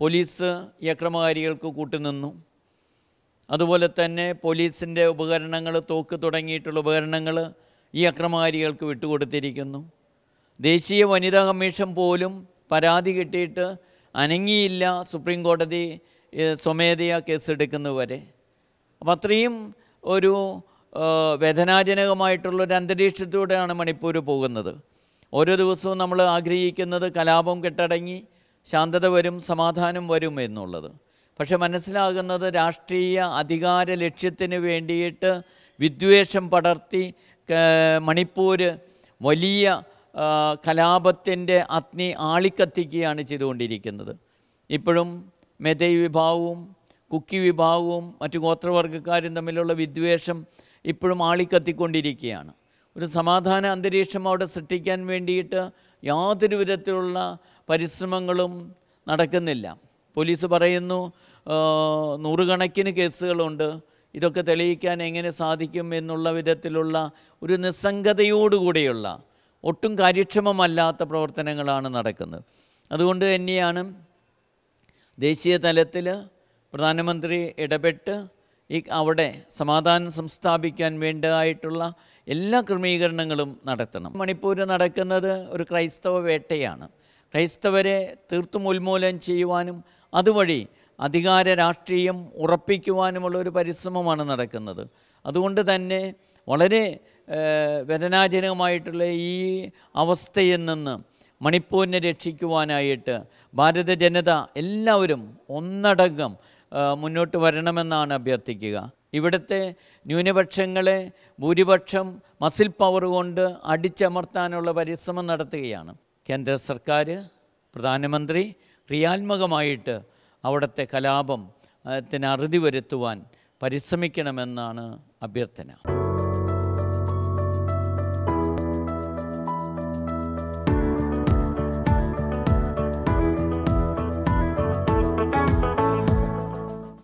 police ഈ അക്രമകാരികൾക്ക് കൂട്ടുനിന്നു അതുപോലെ തന്നെ പോലീസിൻ്റെ ഉപകരണങ്ങൾ തോക്ക് തുടങ്ങിയിട്ടുള്ള ഉപകരണങ്ങൾ ഈ അക്രമകാരികൾക്ക് വിട്ടുകൊടുത്തിരിക്കുന്നു ദേശീയ വനിതാ കമ്മീഷൻ പോലും പരാതി കിട്ടിയിട്ട് അനങ്ങിയില്ല സുപ്രീം കോടതി സ്വമേധയാ കേസെടുക്കുന്നതുവരെ അപ്പം അത്രയും ഒരു വേദനാജനകമായിട്ടുള്ളൊരു അന്തരീക്ഷത്തിലൂടെയാണ് മണിപ്പൂർ പോകുന്നത് ഓരോ ദിവസവും നമ്മൾ ആഗ്രഹിക്കുന്നത് കലാപം കെട്ടടങ്ങി ശാന്തത വരും സമാധാനം വരും എന്നുള്ളത് പക്ഷെ മനസ്സിലാകുന്നത് രാഷ്ട്രീയ അധികാര ലക്ഷ്യത്തിന് വേണ്ടിയിട്ട് വിദ്വേഷം പടർത്തി മണിപ്പൂർ വലിയ കലാപത്തിൻ്റെ അഗ്നി ആളിക്കത്തിക്കുകയാണ് ചെയ്തുകൊണ്ടിരിക്കുന്നത് ഇപ്പോഴും മെതയ് വിഭാഗവും കുക്കി വിഭാഗവും മറ്റു ഗോത്രവർഗക്കാരും തമ്മിലുള്ള വിദ്വേഷം ഇപ്പോഴും ആളിക്കത്തിക്കൊണ്ടിരിക്കുകയാണ് ഒരു സമാധാന അന്തരീക്ഷം അവിടെ സൃഷ്ടിക്കാൻ വേണ്ടിയിട്ട് യാതൊരു വിധത്തിലുള്ള പരിശ്രമങ്ങളും നടക്കുന്നില്ല പോലീസ് പറയുന്നു നൂറുകണക്കിന് കേസുകളുണ്ട് ഇതൊക്കെ തെളിയിക്കാൻ എങ്ങനെ സാധിക്കും എന്നുള്ള വിധത്തിലുള്ള ഒരു നിസ്സംഗതയോടുകൂടിയുള്ള ഒട്ടും കാര്യക്ഷമമല്ലാത്ത പ്രവർത്തനങ്ങളാണ് നടക്കുന്നത് അതുകൊണ്ട് തന്നെയാണ് ദേശീയ തലത്തിൽ പ്രധാനമന്ത്രി ഇടപെട്ട് ഈ അവിടെ സമാധാനം സംസ്ഥാപിക്കാൻ വേണ്ടതായിട്ടുള്ള എല്ലാ ക്രമീകരണങ്ങളും നടത്തണം മണിപ്പൂർ നടക്കുന്നത് ഒരു ക്രൈസ്തവ വേട്ടയാണ് ക്രൈസ്തവരെ തീർത്തും ഉന്മൂലനം ചെയ്യുവാനും അതുവഴി അധികാര രാഷ്ട്രീയം ഉറപ്പിക്കുവാനുമുള്ള ഒരു പരിശ്രമമാണ് നടക്കുന്നത് അതുകൊണ്ട് തന്നെ വളരെ വേദനാജനകമായിട്ടുള്ള ഈ അവസ്ഥയിൽ നിന്ന് മണിപ്പൂരിനെ രക്ഷിക്കുവാനായിട്ട് ഭാരത ജനത എല്ലാവരും ഒന്നടങ്കം മുന്നോട്ട് വരണമെന്നാണ് അഭ്യർത്ഥിക്കുക ഇവിടുത്തെ ന്യൂനപക്ഷങ്ങളെ ഭൂരിപക്ഷം മസിൽ പവർ കൊണ്ട് അടിച്ചമർത്താനുള്ള പരിശ്രമം നടത്തുകയാണ് കേന്ദ്ര സർക്കാർ പ്രധാനമന്ത്രി ക്രിയാത്മകമായിട്ട് അവിടുത്തെ കലാപം ത്തിന് അറുതി വരുത്തുവാൻ പരിശ്രമിക്കണമെന്നാണ് അഭ്യർത്ഥന